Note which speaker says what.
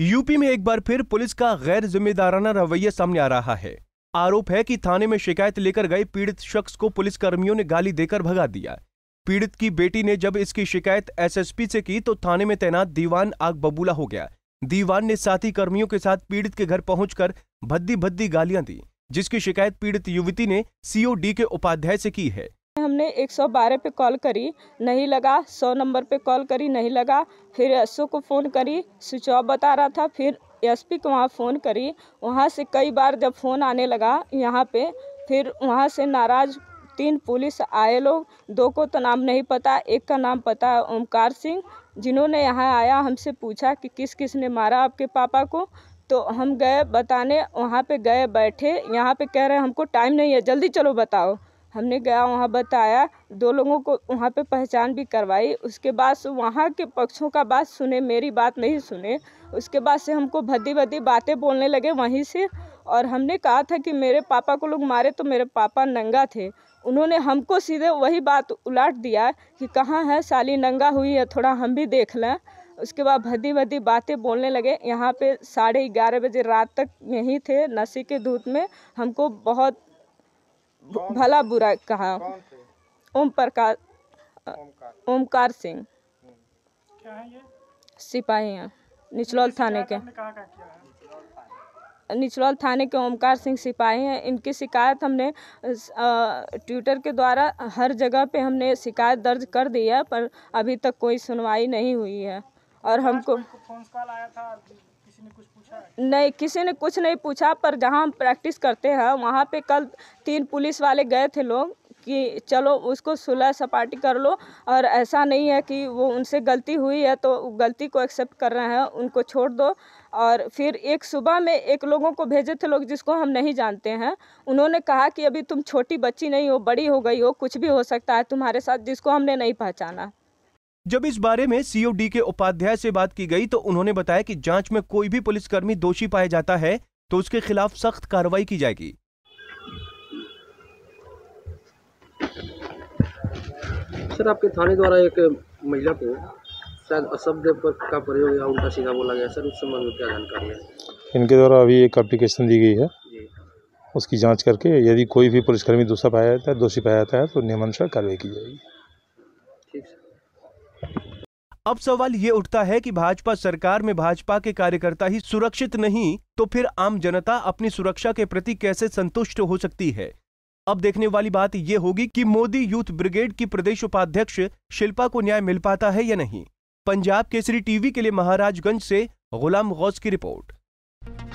Speaker 1: UP में एक बार फिर पुलिस का गैर जिम्मेदाराना रवैया सामने आ रहा है आरोप है कि थाने में शिकायत लेकर गए पीड़ित शख्स को पुलिस कर्मियों ने गाली देकर भगा दिया पीड़ित की बेटी ने जब इसकी शिकायत एसएसपी से की तो थाने में तैनात दीवान आग बबूला हो गया दीवान ने साथी कर्मियों के साथ पीड़ित के घर पहुंचकर भद्दी भद्दी गालियां दी जिसकी शिकायत पीड़ित युवती ने सीओडी के उपाध्याय से की है
Speaker 2: हमने 112 पे कॉल करी नहीं लगा सौ नंबर पे कॉल करी नहीं लगा फिर एस को फ़ोन करी स्विच ऑफ बता रहा था फिर एसपी को वहाँ फ़ोन करी वहाँ से कई बार जब फ़ोन आने लगा यहाँ पे फिर वहाँ से नाराज़ तीन पुलिस आए लोग दो को तो नाम नहीं पता एक का नाम पता है ओमकार सिंह जिन्होंने यहाँ आया हमसे पूछा कि किस किस ने मारा आपके पापा को तो हम गए बताने वहाँ पे गए बैठे यहाँ पे कह रहे हैं हमको टाइम नहीं है जल्दी चलो बताओ हमने गया वहाँ बताया दो लोगों को वहाँ पे पहचान भी करवाई उसके बाद से वहाँ के पक्षों का बात सुने मेरी बात नहीं सुने उसके बाद से हमको भद्दी भद्दी बातें बोलने लगे वहीं से और हमने कहा था कि मेरे पापा को लोग मारे तो मेरे पापा नंगा थे उन्होंने हमको सीधे वही बात उलाट दिया कि कहाँ है साली नंगा हुई है थोड़ा हम भी देख लें उसके बाद भद्दी भद्दी बातें बोलने लगे यहाँ पे साढ़े ग्यारह बजे रात तक यहीं थे नशे के धूत में हमको बहुत
Speaker 1: भला बुरा कहा
Speaker 2: ओम प्रकाश ओमकार सिंह
Speaker 1: हम्म।
Speaker 2: सिपाही हैं निचलौल थाने के निचलौल थाने के ओमकार सिंह सिपाही हैं इनकी शिकायत हमने ट्विटर के द्वारा हर जगह पे हमने शिकायत दर्ज कर दी है पर अभी तक कोई सुनवाई नहीं हुई है और हमको
Speaker 1: फोन कॉल आया
Speaker 2: था कुछ पूछा नहीं किसी ने कुछ नहीं पूछा पर जहाँ हम प्रैक्टिस करते हैं वहाँ पे कल तीन पुलिस वाले गए थे लोग कि चलो उसको सुलह सपाटी कर लो और ऐसा नहीं है कि वो उनसे गलती हुई है तो गलती को एक्सेप्ट कर रहे हैं उनको छोड़ दो और फिर एक सुबह में एक लोगों को भेजे थे लोग जिसको हम नहीं जानते हैं उन्होंने कहा कि अभी तुम छोटी बच्ची नहीं हो बड़ी हो गई हो कुछ भी हो सकता है तुम्हारे साथ जिसको हमने नहीं पहचाना
Speaker 1: जब इस बारे में सीओडी के उपाध्याय से बात की गई तो उन्होंने बताया कि जांच में कोई भी पुलिसकर्मी दोषी पाया जाता है तो उसके खिलाफ सख्त कार्रवाई की जाएगी सर आपके थाने द्वारा एक महिला को शायद अशब्द का प्रयोग या उल्टा सीधा बोला गया सर उस संबंध में क्या जानकारी है इनके द्वारा अभी एक अप्लीकेशन दी गई है उसकी जांच करके यदि कोई भी पुलिसकर्मी दूसरा पाया जाता है दोषी पाया जाता है तो नियमानुसार कार्रवाई की जाएगी ठीक सर अब सवाल ये उठता है कि भाजपा सरकार में भाजपा के कार्यकर्ता ही सुरक्षित नहीं तो फिर आम जनता अपनी सुरक्षा के प्रति कैसे संतुष्ट हो सकती है अब देखने वाली बात यह होगी कि मोदी यूथ ब्रिगेड की प्रदेश उपाध्यक्ष शिल्पा को न्याय मिल पाता है या नहीं पंजाब केसरी टीवी के लिए महाराजगंज से गुलाम गौस की रिपोर्ट